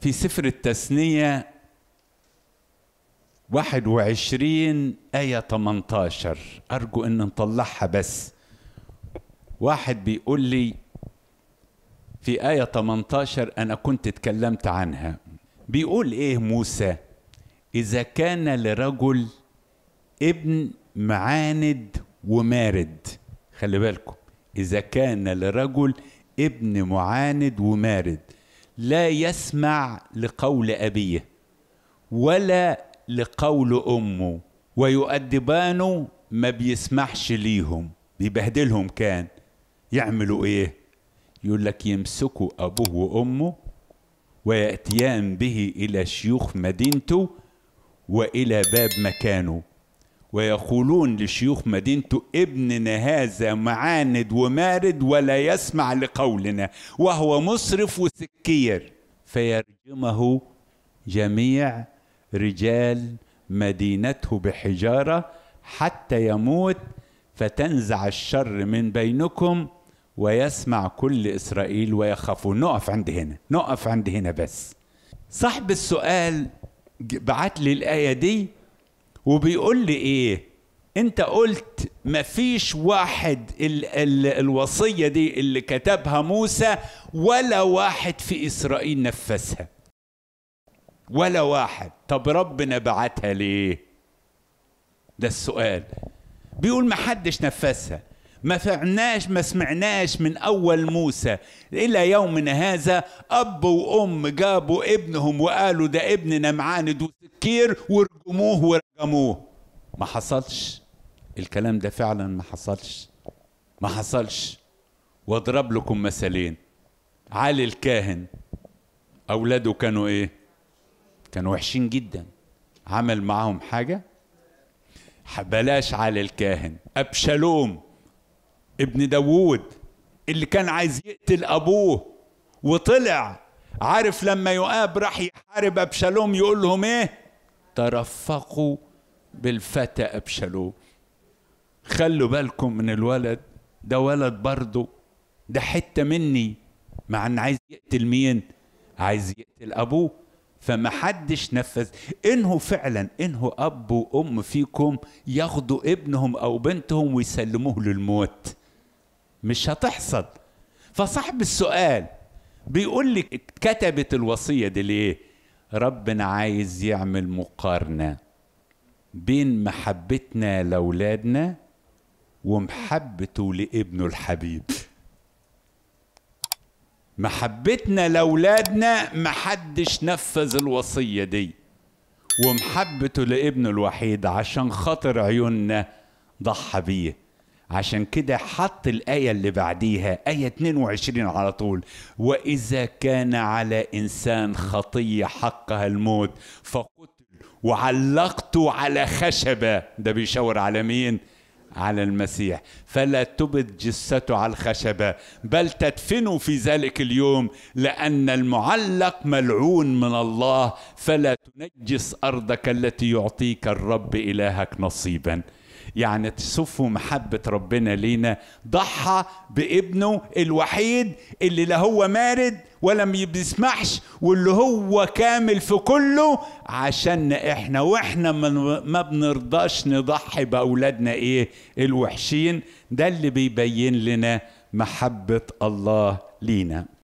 في سفر التثنية 21 آية 18 أرجو أن نطلعها بس واحد بيقول لي في آية 18 أنا كنت اتكلمت عنها بيقول إيه موسى إذا كان لرجل ابن معاند ومارد خلي بالكم إذا كان لرجل ابن معاند ومارد لا يسمع لقول أبيه ولا لقول أمه ويؤدبانه ما بيسمحش ليهم بيبهدلهم كان يعملوا إيه يقول لك يمسكوا أبوه وأمه ويأتيان به إلى شيوخ مدينته وإلى باب مكانه ويقولون لشيوخ مدينته ابننا هذا معاند ومارد ولا يسمع لقولنا وهو مسرف وسكير فيرجمه جميع رجال مدينته بحجاره حتى يموت فتنزع الشر من بينكم ويسمع كل اسرائيل ويخافون نقف عند هنا نقف عند هنا بس صاحب السؤال بعت لي الايه دي وبيقول لي ايه انت قلت مفيش واحد الـ الـ الوصيه دي اللي كتبها موسى ولا واحد في اسرائيل نفذها ولا واحد طب ربنا بعتها ليه ده السؤال بيقول محدش نفذها ما فعناش ما سمعناش من أول موسى إلى يومنا هذا أب وأم جابوا ابنهم وقالوا ده ابننا معاند وسكير ورجموه ورجموه ما حصلش الكلام ده فعلا ما حصلش ما حصلش واضرب لكم مثلين علي الكاهن أولاده كانوا إيه كانوا وحشين جدا عمل معاهم حاجة بلاش علي الكاهن أبشالوم ابن داوود اللي كان عايز يقتل أبوه وطلع عارف لما يؤاب راح يحارب أبشالوم يقول لهم إيه ترفقوا بالفتى أبشالوم خلوا بالكم من الولد ده ولد برضه ده حتة مني مع ان عايز يقتل مين عايز يقتل ابوه فمحدش نفذ انه فعلا انه اب وام فيكم ياخدوا ابنهم او بنتهم ويسلموه للموت مش هتحصل فصاحب السؤال بيقول لي كتبت الوصيه دي ليه ربنا عايز يعمل مقارنه بين محبتنا لاولادنا ومحبته لابنه الحبيب محبتنا لاولادنا محدش نفذ الوصيه دي ومحبته لابنه الوحيد عشان خاطر عيوننا ضحى بيه عشان كده حط الآية اللي بعديها آية 22 على طول وإذا كان على إنسان خطية حقها الموت فقتل وعلقته على خشبة ده بيشاور على مين؟ على المسيح فلا تبت جثته على الخشبة بل تدفنه في ذلك اليوم لأن المعلق ملعون من الله فلا تنجس أرضك التي يعطيك الرب إلهك نصيباً يعني تصفوا محبة ربنا لينا ضحى بابنه الوحيد اللي لا هو مارد ولا بيسمحش واللي هو كامل في كله عشان احنا واحنا ما بنرضاش نضحي باولادنا ايه الوحشين ده اللي بيبين لنا محبة الله لينا